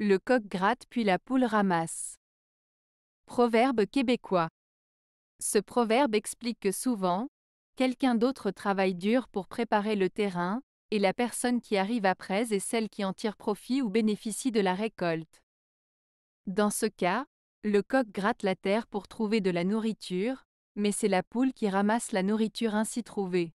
Le coq gratte puis la poule ramasse. Proverbe québécois. Ce proverbe explique que souvent, quelqu'un d'autre travaille dur pour préparer le terrain, et la personne qui arrive après est celle qui en tire profit ou bénéficie de la récolte. Dans ce cas, le coq gratte la terre pour trouver de la nourriture, mais c'est la poule qui ramasse la nourriture ainsi trouvée.